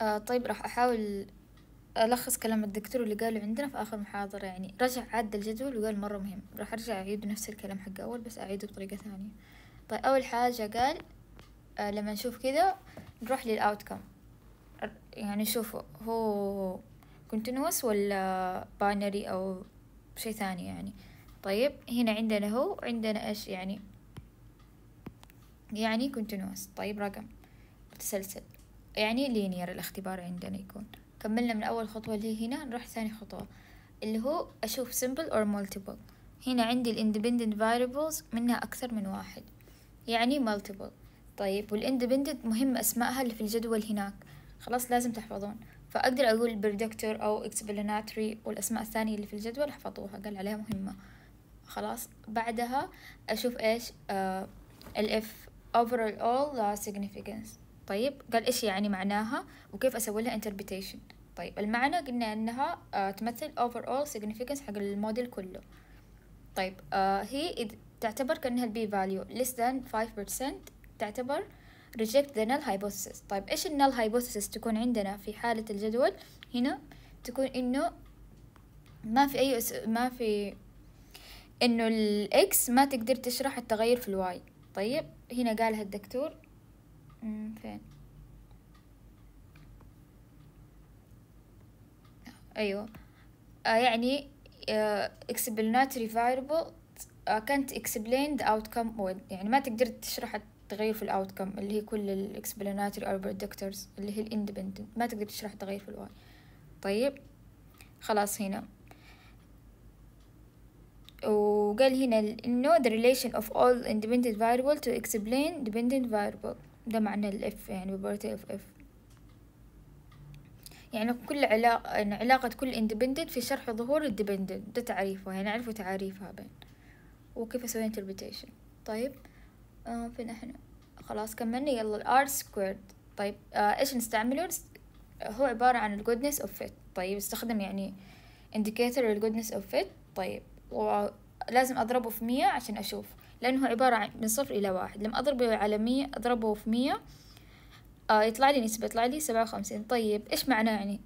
آه طيب راح أحاول ألخص كلام الدكتور اللي قاله عندنا في آخر محاضرة يعني رجع عد الجدول وقال مرة مهم راح أرجع أعيد نفس الكلام حق أول بس أعيده بطريقة ثانية طيب أول حاجة قال آه لما نشوف كذا نروح للأوتكم يعني شوفوا هو continuous ولا binary أو شيء ثاني يعني طيب هنا عندنا هو عندنا إيش يعني يعني continuous طيب رقم متسلسل يعني لينير الاختبار عندنا يكون كملنا من أول خطوة اللي هنا نروح ثاني خطوة اللي هو أشوف simple or multiple هنا عندي ال independent variables منها أكثر من واحد يعني multiple طيب والindependent مهم أسمائها اللي في الجدول هناك خلاص لازم تحفظون فأقدر أقول predictor أو explanatory والأسماء الثانية اللي في الجدول احفظوها قال عليها مهمة خلاص بعدها أشوف إيش آه ال if overall all significance طيب قال إيش يعني معناها وكيف أسوي لها interpretation طيب المعنى قلنا أنها آه، تمثل overall significance حق الموديل كله طيب آه، هي تعتبر كأنها البي فاليو less than 5% تعتبر reject the null hypothesis طيب إيش النل hypothesis تكون عندنا في حالة الجدول هنا تكون إنه ما في أي أس... ما في إنه الإكس ما تقدر تشرح التغير في الواي طيب هنا قالها الدكتور فين ايوه آه يعني اكسبلنات آه ريفايربل آه كانت اكسبليند اوتكم يعني ما تقدر تشرح التغير في الاوتكم اللي هي كل الاكسبلناتري او بريدكتورز اللي هي الاندبندنت ما تقدر تشرح التغير في الواي طيب خلاص هنا وقال هنا انه the relation of all independent variable to explain dependent variable ده معنى الاف يعني probability اف اف يعني كل علاقة يعني علاقة كل independent في شرح ظهور ال ده تعريفه يعني اعرفوا تعريفها بين وكيف أسوي interpretation طيب آه فين احنا خلاص كملنا يلا الار سكويرد طيب آه ايش نستعمله هو عبارة عن الجودنس اوف فيت طيب استخدم يعني indicator الجودنس اوف فيت طيب ولازم اضربه في مية عشان اشوف لأنه عبارة عن من صفر إلى واحد لما أضربه على مية أضربه في مية آه يطلع لي نسبة يطلع لي سبعة وخمسين طيب إيش معناه يعني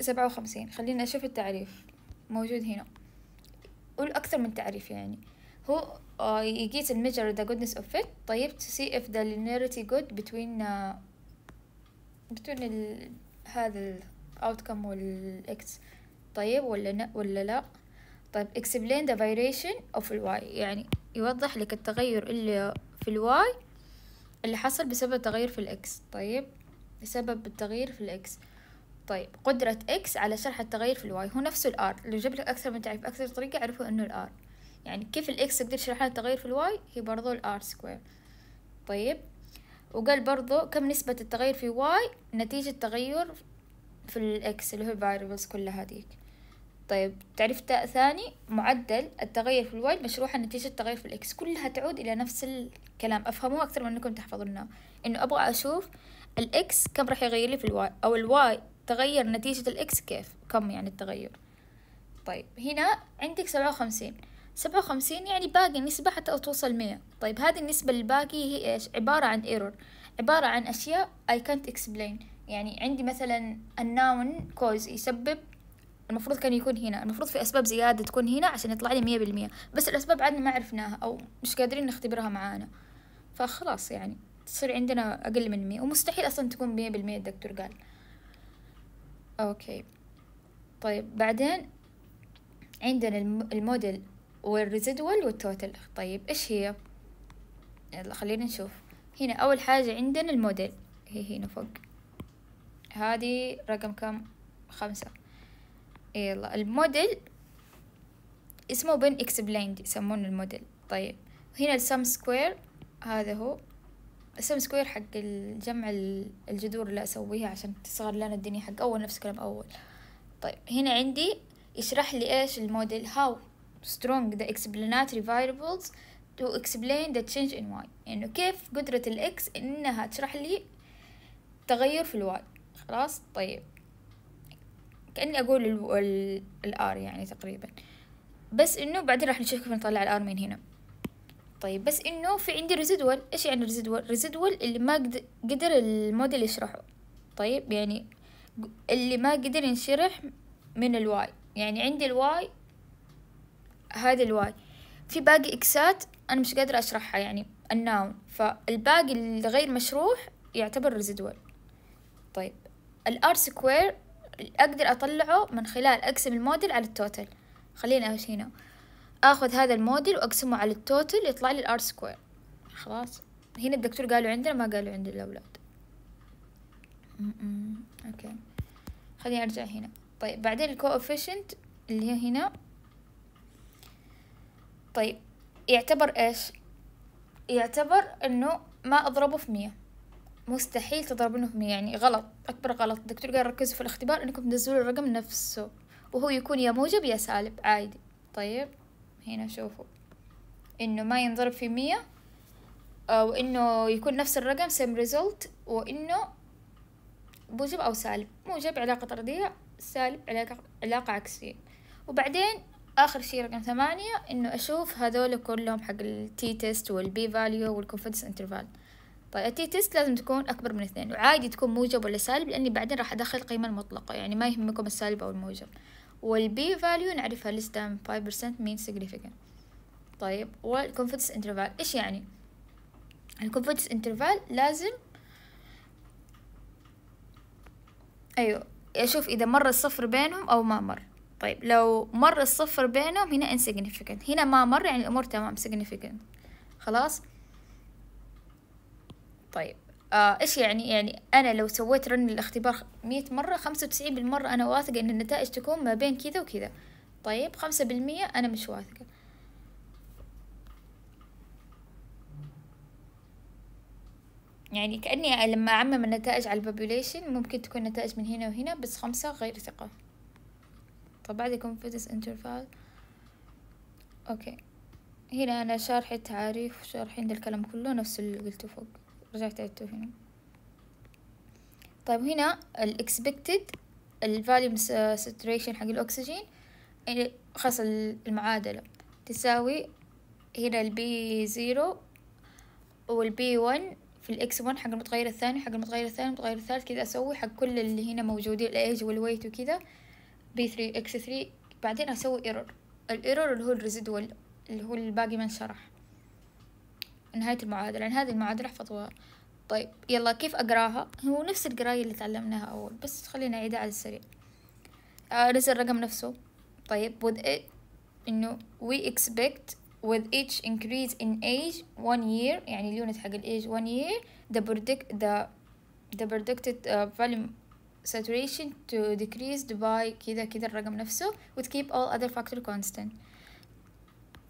سبعة وخمسين خلينا أشوف التعريف موجود هنا قول أكثر من تعريف يعني هو آه يقيس المجر and measure the goodness of it طيب to see if the linearity good between uh, between ال, هذا ال outcome والاكس طيب ولا لا ولا لا طيب explain the variation of y يعني يوضح لك التغير اللي في الواي اللي حصل بسبب تغير في الاكس طيب بسبب التغيير في الاكس طيب قدرة اكس على شرح التغير في الواي هو نفسه الار اللي جاب لك اكثر من تعريف اكثر طريقة عرفوا انه الار يعني كيف الاكس تقدر تشرح لها التغير في الواي هي برضو الار سكوير طيب وقال برضو كم نسبة التغير في واي نتيجة تغير في الاكس اللي هو الفاريبلز كلها هذيك طيب تعريف ثاني معدل التغير في الواي مشروحة نتيجة التغير في الإكس كلها تعود إلى نفس الكلام أفهموه أكثر من أنكم تحفظونه إنه أبغى أشوف الإكس كم راح يغير لي في الواي أو الواي تغير نتيجة الإكس كيف كم يعني التغير طيب هنا عندك سبعة وخمسين سبعة وخمسين يعني باقي نسبة حتى توصل مية طيب هذه النسبة الباقي هي إيش عبارة عن ايرور عبارة عن أشياء I can't explain يعني عندي مثلا الناون كوز يسبب المفروض كان يكون هنا المفروض في أسباب زيادة تكون هنا عشان يطلع لي مية بالمية بس الأسباب عادنا ما عرفناها أو مش قادرين نختبرها معانا فخلاص يعني تصير عندنا أقل من مية ومستحيل أصلا تكون مية بالمية الدكتور قال أوكي طيب بعدين عندنا الموديل والريزيدوال والتوتال طيب إيش هي؟ يلا خلينا نشوف هنا أول حاجة عندنا الموديل هي هنا فوق هذه رقم كم؟ خمسة يلا الموديل اسمه بن اكسبليند يسمونه الموديل طيب هنا السم سكوير هذا هو السم سكوير حق الجمع الجذور اللي اسويها عشان تصغر لنا الدنيا حق اول نفس كلام اول طيب هنا عندي يشرح لي ايش الموديل هاو strong the explanatory variables to explain the change in y يعني كيف قدرة الاكس انها تشرح لي تغير في الواي خلاص طيب كأني أقول الآر يعني تقريبا بس إنه بعدين راح نشوف كيف نطلع الآر من هنا طيب بس إنه في عندي ريزيدوال إيش يعني ريزيدوال ريزيدوال اللي ما قدر الموديل يشرحه طيب يعني اللي ما قدر ينشرح من الواي يعني عندي الواي هذا الواي في باقي إكسات أنا مش قادرة أشرحها يعني الناون فالباقي الغير مشروح يعتبر ريزيدوال طيب الار سكوير أقدر أطلعه من خلال أقسم الموديل على التوتل خلينا هنا أخذ هذا الموديل وأقسمه على التوتل يطلع لي الآر سكوير خلاص هنا الدكتور قالوا عندنا ما قالوا عند الأولاد أوكي خليني أرجع هنا طيب بعدين الكوفيشنت اللي هي هنا طيب يعتبر إيش يعتبر إنه ما أضربه في مية مستحيل تضربونهم يعني غلط أكبر غلط الدكتور قال ركزوا في الاختبار أنكم تنزلوا الرقم نفسه وهو يكون يا موجب يا سالب عادي طيب هنا شوفوا إنه ما ينضرب في مية وإنه يكون نفس الرقم سيم ريزولت وإنه موجب أو سالب موجب علاقة طردية سالب علاقة, علاقة عكسية وبعدين آخر شيء رقم ثمانية إنه أشوف هذول كلهم حق التي تيست والبي فاليو والكونفدس انترفال طيب تيست لازم تكون أكبر من اثنين وعادي تكون موجب ولا سالب لأني بعدين راح أدخل القيمة المطلقة يعني ما يهمكم السالب أو الموجب والبي فاليو نعرفها less than 5% mean significant طيب والconfidence interval إيش يعني؟ الconfidence interval لازم أيوه أشوف إذا مر الصفر بينهم أو ما مر طيب لو مر الصفر بينهم هنا insignificant هنا ما مر يعني الأمور تمام significant خلاص؟ طيب آه ايش يعني يعني انا لو سويت رن الاختبار مية مرة خمسة وتسعين بالمرة انا واثقة ان النتائج تكون ما بين كذا وكذا طيب خمسة بالمية انا مش واثقة يعني كأني لما أعمم النتائج على البوبوليشن ممكن تكون نتائج من هنا وهنا بس خمسة غير ثقة طب بعد يكون فيتس انترفال أوكي هنا أنا شارحة تعريف شارحين الكلام كله نفس اللي قلته فوق رجعت عدته هنا طيب هنا الاكسبكتد الفاليو من saturation حق الأكسجين يعني خاصة المعادلة تساوي هنا البي زيرو والبي ون في الاكس ون حق المتغير الثاني حق المتغير الثاني المتغير الثالث كذا أسوي حق كل اللي هنا موجودين الأيج والويت وكذا بي ثري اكس ثري بعدين أسوي ايرور الايرور اللي هو الريزيدوال اللي هو الباقي ما انشرح نهاية المعادلة لأن هذه المعادلة احفظوها طيب يلا كيف أقراها هو نفس القراية اللي تعلمناها أول بس خلينا أعيدها على السريع أرسل آه، الرقم نفسه طيب with it إنه we expect with each increase in age one year يعني اليونت حق الإيج one year the predict the the predicted uh, volume saturation to decrease by كذا كذا الرقم نفسه with keep all other factor constant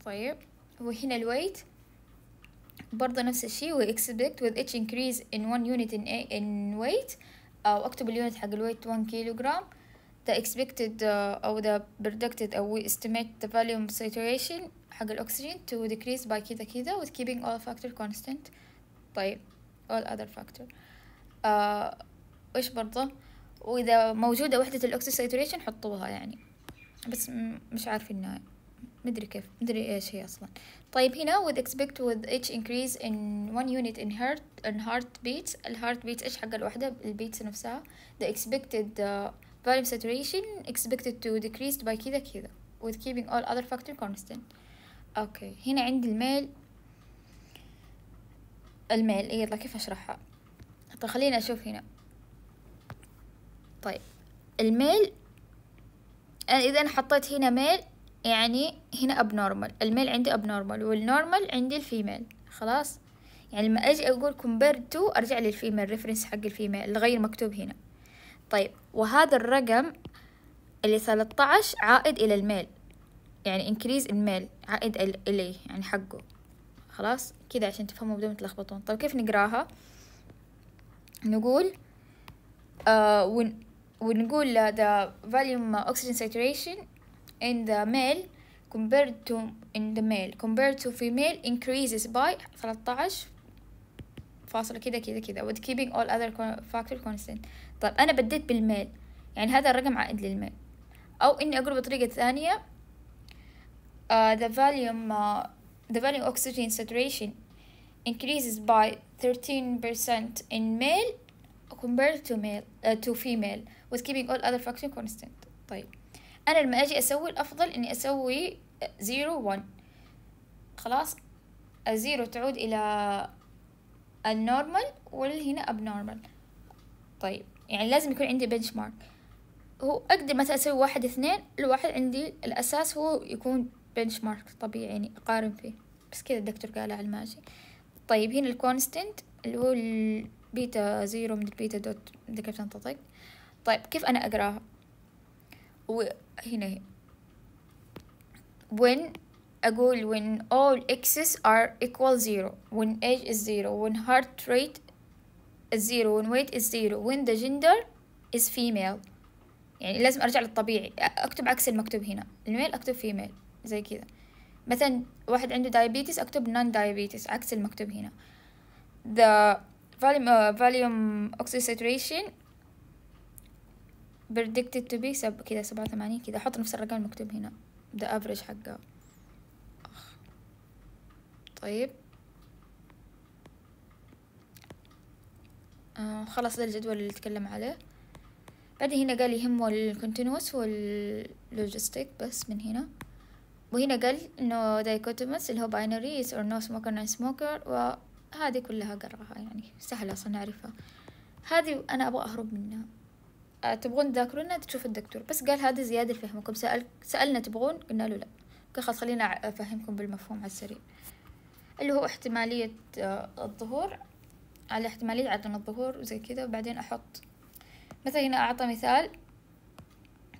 طيب وهنا الويت برضه نفس الشيء we expect with each increase in one unit in, a, in weight أو أكتب اليونت حق الويت 1 كيلوغرام the expected uh, أو the predicted أو we estimate the volume saturation حق الأكسجين to decrease by كذا كذا with keeping all factor constant طيب all other factor uh, وإيش برضه وإذا موجودة وحدة الأكسجين saturation حطوها يعني بس مش عارفينها النهاية مدري كيف مدري ايش هي اصلا طيب هنا with expect with each increase in one unit in heart in heartbeat الهارت ايش حق الوحدة البيتس نفسها the expected uh, volume saturation expected to decrease by كذا كذا with keeping all other factor constant اوكي هنا عندي الميل الميل يلا كيف اشرحها طيب خليني اشوف هنا طيب الميل اذا انا حطيت هنا ميل يعني هنا abnormal الميل عندي abnormal والنورمال عندي الفيميل خلاص يعني لما أجي أقول compare to أرجع للفيميل ريفرنس حق الفيميل اللي غير مكتوب هنا طيب وهذا الرقم اللي 13 عائد إلى الميل يعني increase الميل عائد إليه يعني حقه خلاص كذا عشان تفهموا بدون ما تلخبطون طيب كيف نقراها نقول آه ونقول ذا volume oxygen saturation in the male compared to in the male compared to female increases by 13 فاصلة كده كده كده with keeping all other factor constant طيب أنا بديت بالميل يعني هذا الرقم عائد للميل أو إني أقول بطريقة ثانية uh, the volume uh, the volume oxygen saturation increases by 13% in male compared to male uh, to female with keeping all other factor constant طيب انا لما اجي اسوي الافضل اني اسوي زيرو ون خلاص الزيرو تعود الى النورمال والهنا ابنورمال طيب يعني لازم يكون عندي بنش مارك هو اقدر مثلا اسوي واحد اثنين الواحد عندي الاساس هو يكون بنش مارك طبيعي يعني اقارن فيه بس كذا الدكتور قالها على الماشي طيب هنا الكونستنت اللي هو البيتا زيرو من البيتا دوت ذكرت انطق طيب كيف انا اقراها وهنا when أقول when all x's are equal zero when age is zero when heart rate is zero when weight is zero when the gender is female يعني لازم أرجع للطبيعي أكتب عكس المكتوب هنا الميل أكتب female زي كذا مثلا واحد عنده diabetes أكتب non diabetes عكس المكتوب هنا the volume uh, volume oxygen saturation predicted to be سب كذا سبعة وثمانين كذا أحط نفس الرقم المكتوب هنا ده average حقه طيب آه خلاص ده الجدول اللي تكلم عليه بعدين هنا قال يهمه الكونتينوس واللوجستيك بس من هنا وهنا قال انه دايكوتومس اللي هو باينري يس اور نو سموكر نو سموكر وهذه كلها قراها يعني سهلة اصلا نعرفها هذه انا ابغى اهرب منها تبغون تذاكرونا تشوف الدكتور بس قال هذا زيادة لفهمكم سأل سألنا تبغون قلنا له لا خلاص خلينا أفهمكم بالمفهوم على السريع اللي هو احتمالية آه، الظهور على احتمالية عدم الظهور وزي كذا وبعدين أحط مثلا هنا أعطى مثال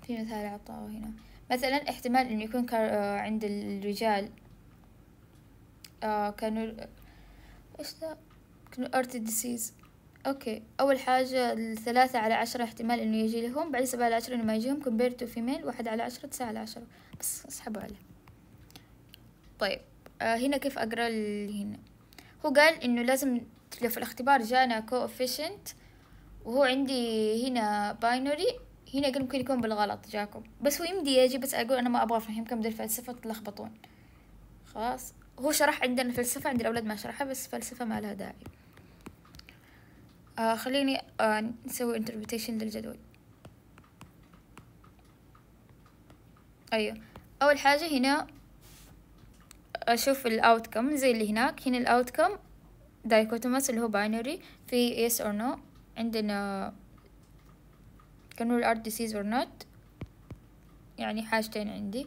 في مثال أعطاه هنا مثلا احتمال إنه يكون آه، عند الرجال آه، كانوا إيش ذا كانوا أرتي ديسيز اوكي اول حاجة الثلاثة على عشرة احتمال انه يجي لهم بعدين سبعة على عشرة انه ما يجيهم compared to فيميل واحد على عشرة تسعة على عشرة بس اسحبوا عليه طيب آه هنا كيف اقرا هنا هو قال انه لازم لو في الاختبار جانا coefficient وهو عندي هنا باينوري هنا قال ممكن يكون بالغلط جاكم بس هو يمدي يجي بس اقول انا ما ابغى افهمكم دي الفلسفة تلخبطون خلاص هو شرح عندنا فلسفة عند الاولاد ما شرحها بس فلسفة ما لها داعي آه خليني آه نسوي انتربتيشن للجدول ايوه اول حاجه هنا اشوف الاوتكم زي اللي هناك هنا الاوتكم دايكوتوماس اللي هو باينري في yes or no عندنا كانوا الارت ديسيز اور not يعني حاجتين عندي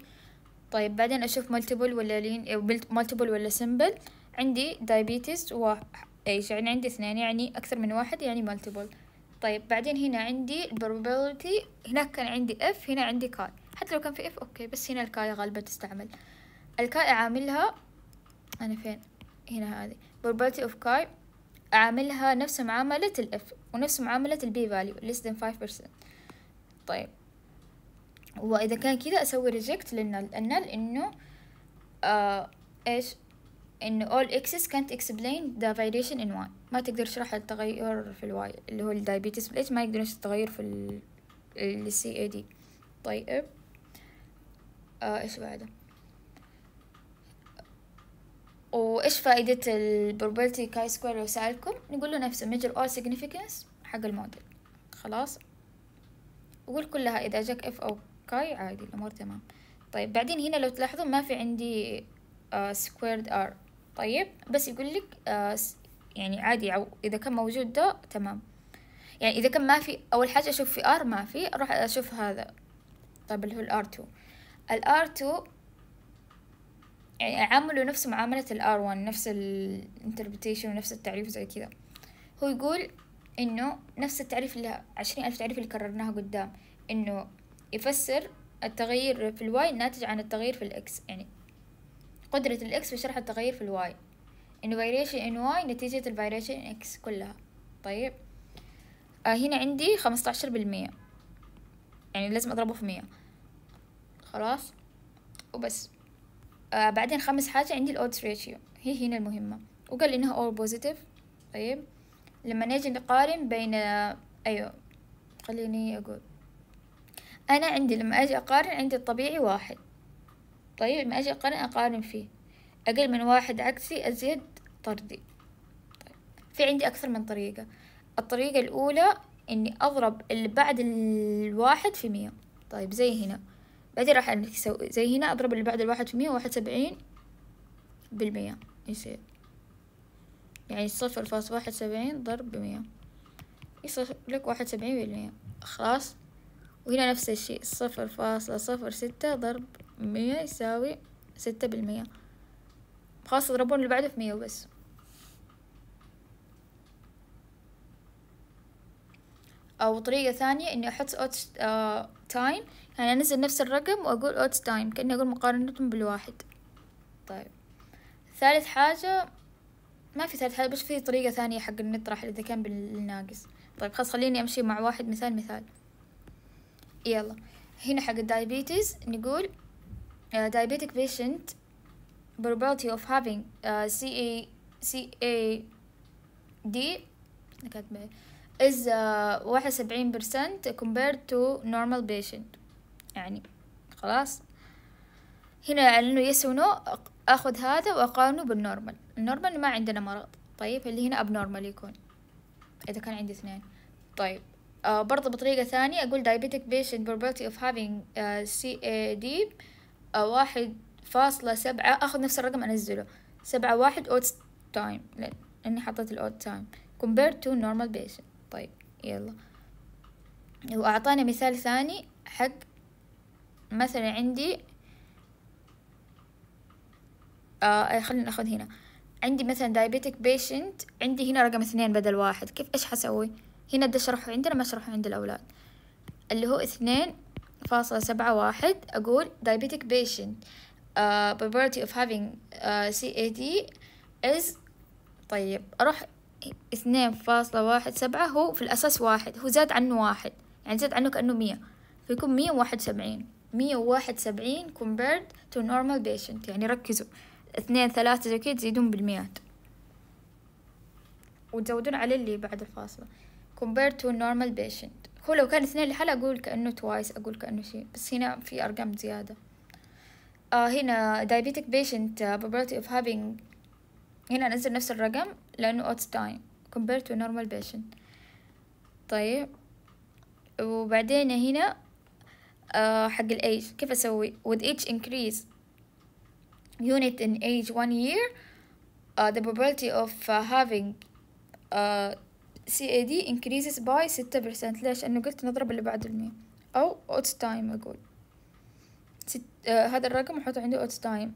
طيب بعدين اشوف multiple ولا لين multiple ولا simple عندي diabetes و ايش يعني عندي اثنين يعني أكثر من واحد يعني multiple طيب بعدين هنا عندي probability هناك كان عندي اف هنا عندي كاي حتى لو كان في اف اوكي بس هنا الكاي غالبا تستعمل الكاي أعاملها أنا فين هنا هذه probability of كاي أعاملها نفس معاملة الاف ونفس معاملة البي فاليو less than 5% طيب وإذا كان كذا أسوي reject للنل النل إنه آه إيش إن all x's can't explain the variation in y ما تقدر تشرح التغير في الواي اللي هو الدايبيتس بالاتش ما يشرح التغير في ال السي اي دي طيب آه إيش بعده وإيش فائدة البروبابيلتي كاي سكوير لو سألكم نقول له نفسه measure all significance حق الموديل خلاص وقول كلها إذا جاك اف أو كاي عادي الأمور تمام طيب بعدين هنا لو تلاحظون ما في عندي uh, سكويرد ار طيب بس يقول لك آه يعني عادي عو إذا كان موجود ده تمام يعني إذا كان ما في أول حاجة أشوف في ار ما في أروح أشوف هذا طيب اللي هو الار 2 الار 2 يعني أعامله نفس معاملة الار 1 نفس الانتربريتيشن ونفس التعريف زي كذا هو يقول إنه نفس التعريف اللي عشرين ألف تعريف اللي كررناها قدام إنه يفسر التغيير في الواي ناتج عن التغيير في الإكس يعني قدرة الإكس في شرح التغير في الواي إن فيريشن إن واي نتيجة الفايريشن إكس كلها طيب آه هنا عندي خمسة عشر بالمية يعني لازم أضربه في مية خلاص وبس آه بعدين خامس حاجة عندي الأودس ريشيو هي هنا المهمة وقال إنها أول بوزيتيف طيب لما نجي نقارن بين آه، أيوة خليني أقول أنا عندي لما أجي أقارن عندي الطبيعي واحد طيب لما أجي أقارن أقارن فيه أقل من واحد عكسي أزيد طردي طيب. في عندي أكثر من طريقة الطريقة الأولى إني أضرب اللي بعد الواحد في مية طيب زي هنا بعدين راح أسوي زي هنا أضرب اللي بعد الواحد في مية واحد سبعين بالمية يصير يعني صفر فاصل واحد سبعين ضرب بمية يصير لك واحد سبعين بالمية خلاص وهنا نفس الشيء صفر فاصلة صفر ستة ضرب مية يساوي ستة بالمية خلاص اضربون اللي بعده في مية وبس أو طريقة ثانية إني أحط أوت آه، تايم يعني أنزل نفس الرقم وأقول أوت تايم كأني أقول مقارنتهم بالواحد طيب ثالث حاجة ما في ثالث حاجة بس في طريقة ثانية حق نطرح إذا كان بالناقص طيب خلاص خليني أمشي مع واحد مثال مثال يلا هنا حق الدايبيتيز نقول diabetic patient probability of having uh, CA CAD كاتبة is uh, واحد سبعين percent compared to normal patient يعني خلاص هنا لأنه يس ونو أخذ هذا وأقارنه بالنورمال النورمال ما عندنا مرض طيب اللي هنا abnormal يكون إذا كان عندي اثنين طيب آه برضه بطريقة ثانية أقول diabetic patient probability of having uh, آه، CAD واحد فاصلة سبعة أخذ نفس الرقم أنزله سبعة واحد أوت تايم لأني حطيت الأوت تايم compared to normal patient طيب يلا وأعطاني مثال ثاني حق مثلا عندي آه إيه، خلينا ناخذ هنا عندي مثلا diabetic patient عندي هنا رقم اثنين بدل واحد كيف ايش حسوي هنا ده شرحه عندنا ما شرحه عند الأولاد اللي هو اثنين فاصلة سبعة واحد أقول diabetic patient uh, probability of having uh, CAD is طيب أروح اثنين فاصلة واحد سبعة هو في الأساس واحد هو زاد عنه واحد يعني زاد عنه كأنه مية فيكون مية وواحد سبعين مية وواحد سبعين compared to normal patient يعني ركزوا اثنين ثلاثة زي كذا تزيدون بالمئات وتزودون عليه اللي بعد الفاصلة compared to normal patient هو لو كان اثنين لحالة أقول كأنه توايس أقول كأنه شيء بس هنا في أرقام زيادة آه هنا diabetic patient probability of having هنا أنزل نفس الرقم لأنه odds time compared to normal patient طيب وبعدين هنا آه حق age كيف أسوي with each increase unit in age one year uh, the probability of uh, having uh, سي اي دي increases by ستة percent ليش لأنه قلت نضرب اللي بعد المية أو اوت تايم أقول ست... آه هذا الرقم أحطه عندي اوت تايم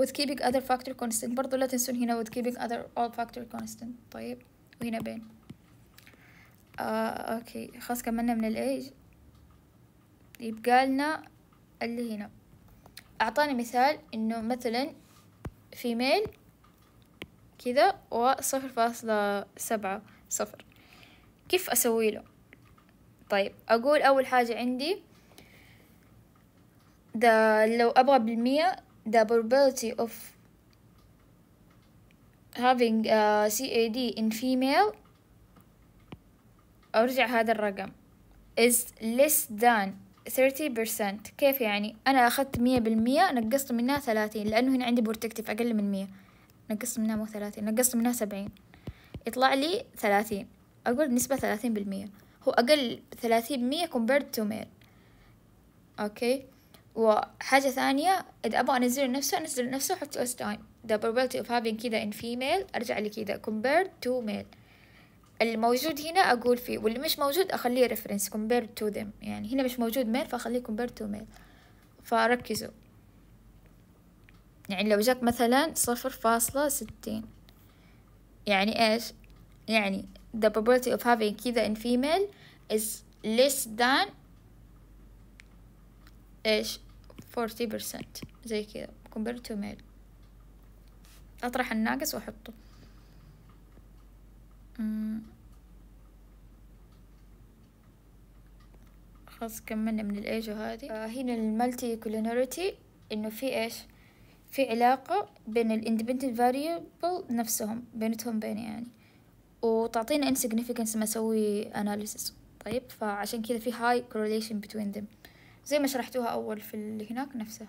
with keeping other factor constant برضو لا تنسون هنا with keeping other all factor constant طيب وهنا بين آه أوكي خلاص كملنا من الإيج يبقى لنا اللي هنا أعطاني مثال إنه مثلا female كذا وصفر فاصلة سبعة صفر كيف أسوي له طيب أقول أول حاجة عندي دا لو أبغى بالمية the probability of having a CAD in female أرجع هذا الرقم is less than 30% كيف يعني أنا أخذت مية بالمية نقصت منها ثلاثين لأنه هنا عندي بورتكتيف أقل من مية نقصت منها مو ثلاثين نقصت منها سبعين يطلع لي ثلاثين أقول نسبة ثلاثين بالمية هو أقل ثلاثين بالمية compared to male أوكي وحاجة ثانية إذا أبغى أنزل نفسه أنزل نفسه وأحط first time the probability of having كذا in female أرجع لي كذا compared to male الموجود هنا أقول فيه واللي مش موجود أخليه reference compared to them يعني هنا مش موجود male فأخليه compared to male فركزوا يعني لو جت مثلا صفر فاصلة ستين يعني إيش يعني the probability of having كذا in female is less than إيش percent زي كذا compared to male أطرح الناقص وأحطه خلاص كملنا من الأيجو هذه آه هنا المالتي كولينوريتي إنه في إيش في علاقة بين الـ independent variable نفسهم بينتهم بين يعني وتعطينا insignificance ما أسوي analysis طيب فعشان كذا في high correlation between them زي ما شرحتوها أول في اللي هناك نفسها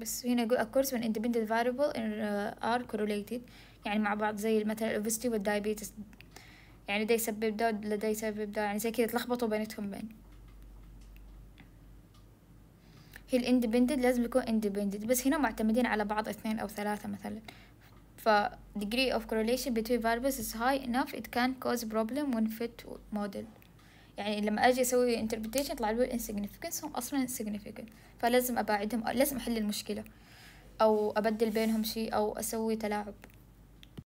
بس هنا يقول course when independent variable uh, are correlated يعني مع بعض زي مثلا obesity والdiabetes يعني ده يسبب ده ولا ده يسبب ده يعني زي كذا تلخبطوا بينتهم بين يعني. هي الاندبندنت لازم يكون اندبندنت بس هنا معتمدين على بعض اثنين أو ثلاثة مثلا ف degree of correlation between variables is high enough it can cause problem when fit model يعني لما أجي أسوي interpretation يطلع لي insignificance هم أصلا insignificant فلازم ابعدهم لازم أحل المشكلة أو أبدل بينهم شيء أو أسوي تلاعب